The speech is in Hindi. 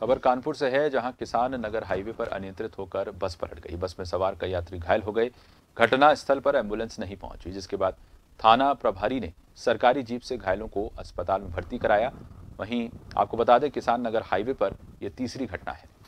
खबर कानपुर से है जहां किसान नगर हाईवे पर अनियंत्रित होकर बस पलट गई बस में सवार कई यात्री घायल हो गए घटना स्थल पर एम्बुलेंस नहीं पहुंची जिसके बाद थाना प्रभारी ने सरकारी जीप से घायलों को अस्पताल में भर्ती कराया वहीं आपको बता दें किसान नगर हाईवे पर यह तीसरी घटना है